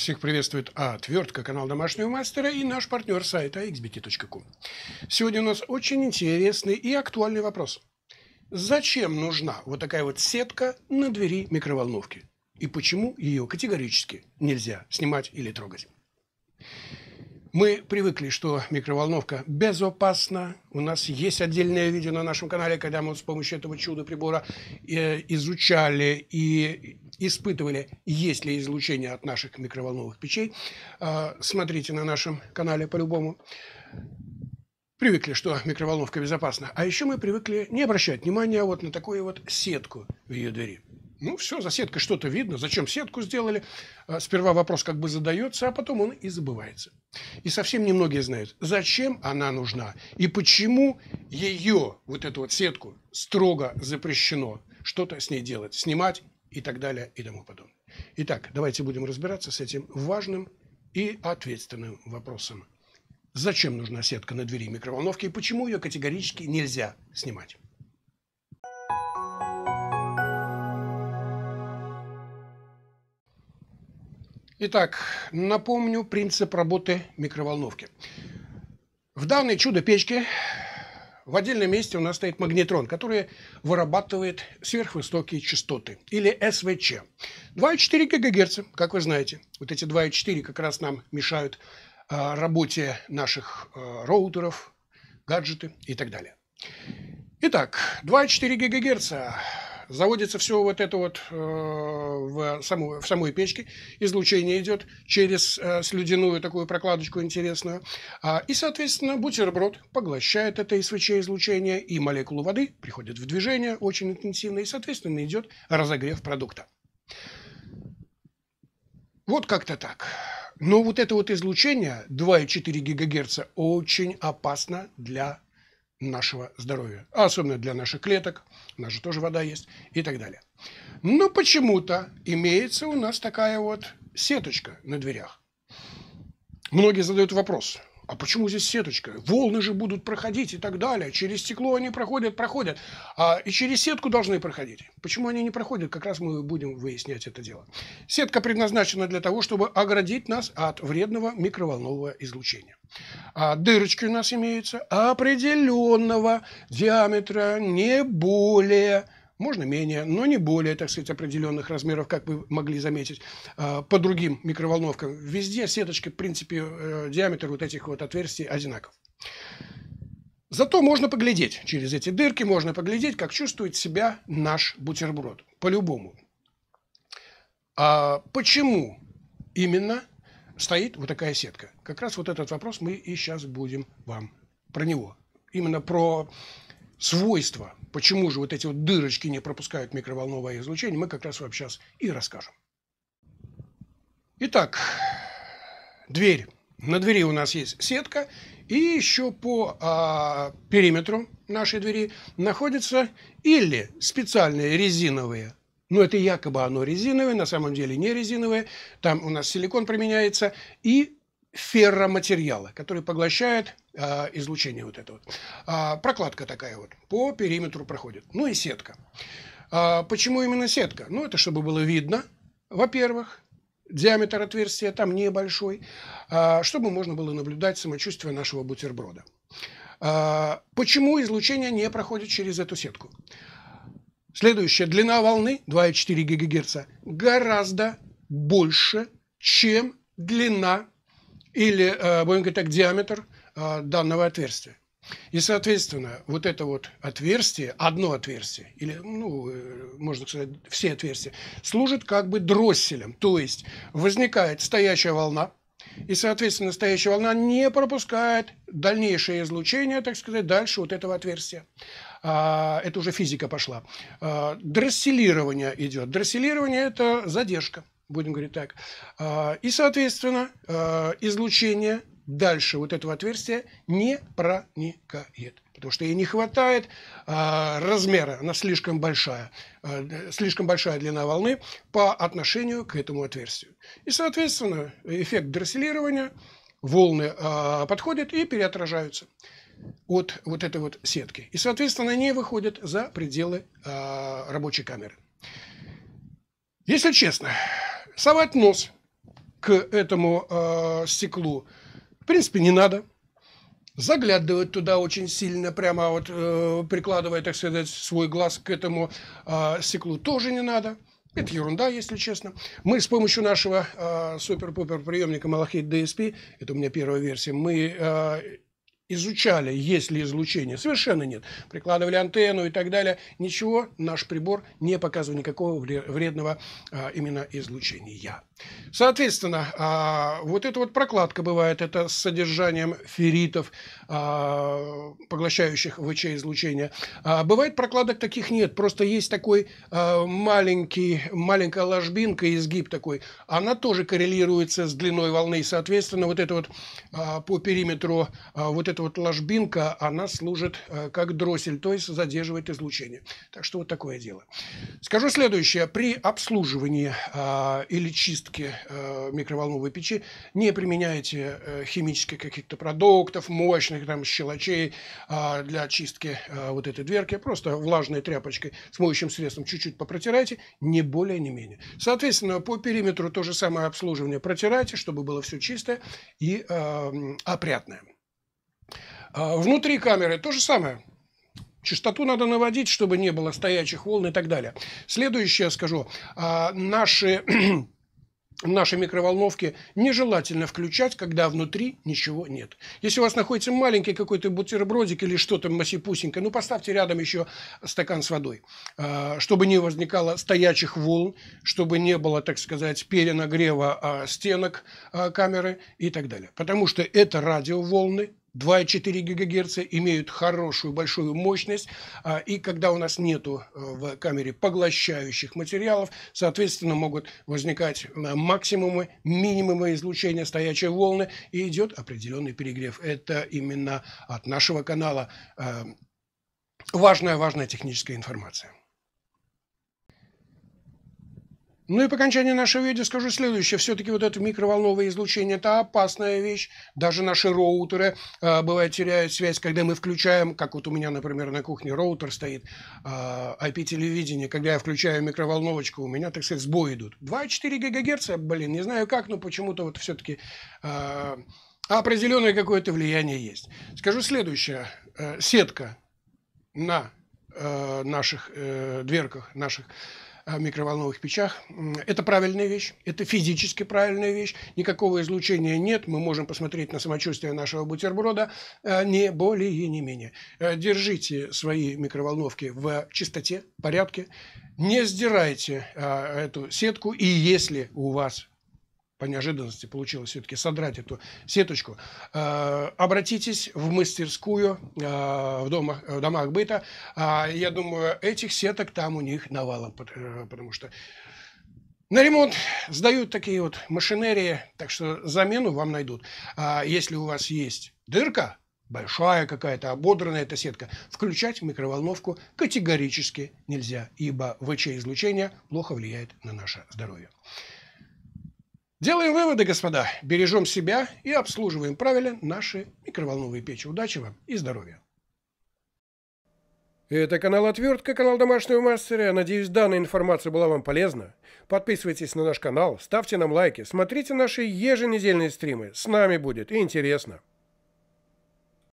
Всех приветствует А. Отвертка, канал Домашнего Мастера и наш партнер сайта xbt.com. Сегодня у нас очень интересный и актуальный вопрос. Зачем нужна вот такая вот сетка на двери микроволновки? И почему ее категорически нельзя снимать или трогать? Мы привыкли, что микроволновка безопасна. У нас есть отдельное видео на нашем канале, когда мы с помощью этого чудо-прибора э, изучали и испытывали, есть ли излучение от наших микроволновых печей. А, смотрите на нашем канале по-любому. Привыкли, что микроволновка безопасна. А еще мы привыкли не обращать внимания вот на такую вот сетку в ее двери. Ну, все, за сеткой что-то видно. Зачем сетку сделали? А, сперва вопрос как бы задается, а потом он и забывается. И совсем немногие знают, зачем она нужна и почему ее, вот эту вот сетку, строго запрещено что-то с ней делать, снимать и так далее и тому подобное. Итак, давайте будем разбираться с этим важным и ответственным вопросом. Зачем нужна сетка на двери микроволновки и почему ее категорически нельзя снимать? Итак, напомню принцип работы микроволновки. В данной чудо-печке в отдельном месте у нас стоит магнетрон, который вырабатывает сверхвысокие частоты, или СВЧ. 2,4 ГГц, как вы знаете. Вот эти 2,4 как раз нам мешают э, работе наших э, роутеров, гаджеты и так далее. Итак, 2,4 ГГц заводится все вот это вот э, в, саму, в самой печке, излучение идет через э, слюдяную такую прокладочку интересную, а, и, соответственно, бутерброд поглощает это СВЧ-излучение, и молекулу воды приходит в движение очень интенсивно, и, соответственно, идет разогрев продукта. Вот как-то так. Но вот это вот излучение 2,4 ГГц очень опасно для нашего здоровья, а особенно для наших клеток, у нас же тоже вода есть и так далее. Но почему-то имеется у нас такая вот сеточка на дверях. Многие задают вопрос, а почему здесь сеточка? Волны же будут проходить и так далее. Через стекло они проходят, проходят. А, и через сетку должны проходить. Почему они не проходят? Как раз мы будем выяснять это дело. Сетка предназначена для того, чтобы оградить нас от вредного микроволнового излучения. А дырочки у нас имеются определенного диаметра, не более можно менее, но не более, так сказать, определенных размеров, как вы могли заметить, а, по другим микроволновкам. Везде сеточка, в принципе, э, диаметр вот этих вот отверстий одинаков. Зато можно поглядеть через эти дырки, можно поглядеть, как чувствует себя наш бутерброд. По-любому. А почему именно стоит вот такая сетка? Как раз вот этот вопрос мы и сейчас будем вам про него. Именно про свойства, почему же вот эти вот дырочки не пропускают микроволновое излучение, мы как раз вам сейчас и расскажем. Итак, дверь. На двери у нас есть сетка, и еще по а, периметру нашей двери находятся или специальные резиновые, но ну, это якобы оно резиновое, на самом деле не резиновое, там у нас силикон применяется, и ферроматериалы, которые поглощают э, излучение вот это вот. Э, прокладка такая вот по периметру проходит. Ну и сетка. Э, почему именно сетка? Ну, это чтобы было видно, во-первых, диаметр отверстия там небольшой, э, чтобы можно было наблюдать самочувствие нашего бутерброда. Э, почему излучение не проходит через эту сетку? Следующая длина волны 2,4 ГГц гораздо больше, чем длина или, э, будем говорить так, диаметр э, данного отверстия. И, соответственно, вот это вот отверстие, одно отверстие, или, ну, э, можно сказать, все отверстия, служит как бы дросселем. То есть возникает стоящая волна, и, соответственно, стоящая волна не пропускает дальнейшее излучение, так сказать, дальше вот этого отверстия. А, это уже физика пошла. А, Дросселирование идет. Дросселирование – это задержка будем говорить так. А, и, соответственно, а, излучение дальше вот этого отверстия не проникает. Потому что ей не хватает а, размера, она слишком большая, слишком большая длина волны по отношению к этому отверстию. И, соответственно, эффект дросселирования, волны подходят и переотражаются от вот этой вот сетки. И, соответственно, они выходят за пределы рабочей камеры. Если честно, совать нос к этому э, стеклу, в принципе, не надо. Заглядывать туда очень сильно, прямо вот э, прикладывая, так сказать, свой глаз к этому э, стеклу, тоже не надо. Это ерунда, если честно. Мы с помощью нашего э, супер-пупер приемника Malachite DSP, это у меня первая версия, мы э, изучали, есть ли излучение. Совершенно нет. Прикладывали антенну и так далее. Ничего, наш прибор не показывал никакого вредного а, именно излучения. Соответственно, а, вот эта вот прокладка бывает, это с содержанием ферритов, а, поглощающих ВЧ-излучение. А, бывает прокладок таких нет, просто есть такой а, маленький, маленькая ложбинка, изгиб такой. Она тоже коррелируется с длиной волны, соответственно, вот это вот а, по периметру а, вот это эта вот ложбинка, она служит э, как дроссель, то есть задерживает излучение. Так что вот такое дело. Скажу следующее. При обслуживании а, или чистке э, микроволновой печи не применяйте э, химических каких-то продуктов, мощных там щелочей а, для чистки вот этой дверки. Просто влажной тряпочкой с моющим средством чуть-чуть попротирайте, не более, не менее. Соответственно, по периметру то же самое обслуживание протирайте, чтобы было все чистое и э, опрятное. А внутри камеры то же самое. Частоту надо наводить, чтобы не было стоячих волн и так далее. Следующее скажу. А, наши наши микроволновки нежелательно включать, когда внутри ничего нет. Если у вас находится маленький какой-то бутербродик или что-то массипусенькое, ну, поставьте рядом еще стакан с водой, а, чтобы не возникало стоячих волн, чтобы не было, так сказать, перенагрева стенок камеры и так далее. Потому что это радиоволны, 2,4 ГГц имеют хорошую большую мощность, а, и когда у нас нету э, в камере поглощающих материалов, соответственно, могут возникать э, максимумы, минимумы излучения стоячей волны, и идет определенный перегрев. Это именно от нашего канала важная-важная э, техническая информация. Ну и по окончании нашего видео скажу следующее. Все-таки вот это микроволновое излучение – это опасная вещь. Даже наши роутеры, э, бывает, теряют связь, когда мы включаем, как вот у меня, например, на кухне роутер стоит, э, IP-телевидение. Когда я включаю микроволновочку, у меня, так сказать, сбои идут. 2,4 ГГц, блин, не знаю как, но почему-то вот все-таки э, определенное какое-то влияние есть. Скажу следующее. Э, сетка на э, наших э, дверках, наших микроволновых печах. Это правильная вещь, это физически правильная вещь. Никакого излучения нет, мы можем посмотреть на самочувствие нашего бутерброда, э, не более и не менее. Э, держите свои микроволновки в чистоте, порядке, не сдирайте э, эту сетку, и если у вас по неожиданности получилось все-таки содрать эту сеточку. Э, обратитесь в мастерскую э, в, домах, э, в домах быта. Э, я думаю, этих сеток там у них навалом, э, потому что на ремонт сдают такие вот машинерии, так что замену вам найдут. А если у вас есть дырка, большая какая-то, ободранная эта сетка, включать микроволновку категорически нельзя, ибо ВЧ-излучение плохо влияет на наше здоровье. Делаем выводы, господа. Бережем себя и обслуживаем правильно наши микроволновые печи. Удачи вам и здоровья. Это канал Отвертка, канал Домашнего Мастера. Надеюсь, данная информация была вам полезна. Подписывайтесь на наш канал, ставьте нам лайки, смотрите наши еженедельные стримы. С нами будет интересно.